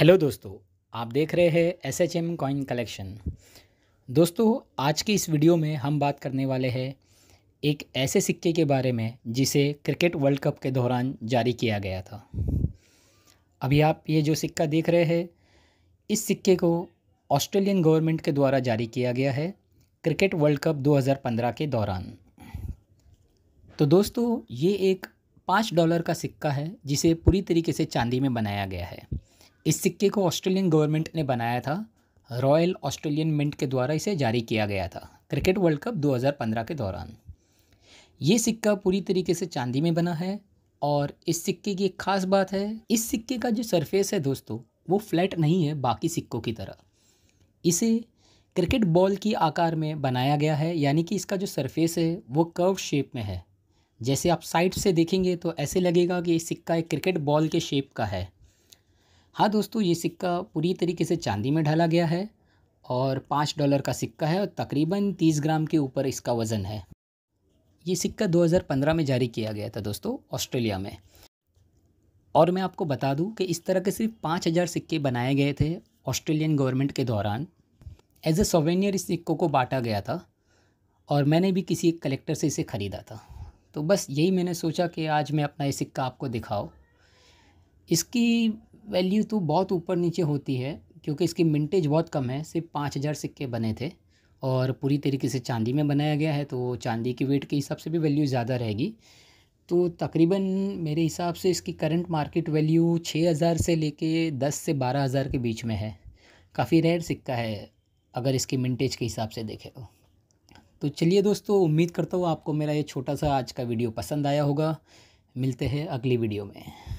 hello दोस्तों आप देख रहे हैं S H M coin collection दोस्तों आज की इस वीडियो में हम बात करने वाले हैं एक ऐसे सिक्के के बारे में जिसे क्रिकेट वर्ल्ड कप के दौरान जारी किया गया था अभी आप ये जो सिक्का देख रहे हैं इस सिक्के को ऑस्ट्रेलियन गवर्नमेंट के द्वारा जारी किया गया है क्रिकेट वर्ल्ड कप दो के दौरान तो दोस्तों ये एक पाँच डॉलर का सिक्का है जिसे पूरी तरीके से चांदी में बनाया गया है इस सिक्के को ऑस्ट्रेलियन गवर्नमेंट ने बनाया था रॉयल ऑस्ट्रेलियन मिंट के द्वारा इसे जारी किया गया था क्रिकेट वर्ल्ड कप 2015 के दौरान ये सिक्का पूरी तरीके से चांदी में बना है और इस सिक्के की एक ख़ास बात है इस सिक्के का जो सरफेस है दोस्तों वो फ्लैट नहीं है बाकी सिक्कों की तरह इसे क्रिकेट बॉल की आकार में बनाया गया है यानी कि इसका जो सरफेस है वो कर्व शेप में है जैसे आप साइड से देखेंगे तो ऐसे लगेगा कि सिक्का एक क्रिकेट बॉल के शेप का है हाँ दोस्तों ये सिक्का पूरी तरीके से चांदी में ढाला गया है और पाँच डॉलर का सिक्का है और तकरीबन तीस ग्राम के ऊपर इसका वज़न है ये सिक्का 2015 में जारी किया गया था दोस्तों ऑस्ट्रेलिया में और मैं आपको बता दूं कि इस तरह के सिर्फ पाँच हज़ार सिक्के बनाए गए थे ऑस्ट्रेलियन गवर्नमेंट के दौरान एज ए सोवेनियर इस सिक्कों को बांटा गया था और मैंने भी किसी एक कलेक्टर से इसे ख़रीदा था तो बस यही मैंने सोचा कि आज मैं अपना ये सिक्का आपको दिखाओ इसकी वैल्यू तो बहुत ऊपर नीचे होती है क्योंकि इसकी मिनटेज बहुत कम है सिर्फ पाँच हज़ार सिक्के बने थे और पूरी तरीके से चांदी में बनाया गया है तो चांदी के वेट के हिसाब से भी वैल्यू ज़्यादा रहेगी तो तकरीबन मेरे हिसाब से इसकी करंट मार्केट वैल्यू छः हज़ार से लेके दस से बारह हज़ार के बीच में है काफ़ी रेयर सिक्का है अगर इसकी मिनटेज के हिसाब से देखें तो तो चलिए दोस्तों उम्मीद करता हूँ आपको मेरा ये छोटा सा आज का वीडियो पसंद आया होगा मिलते हैं अगली वीडियो में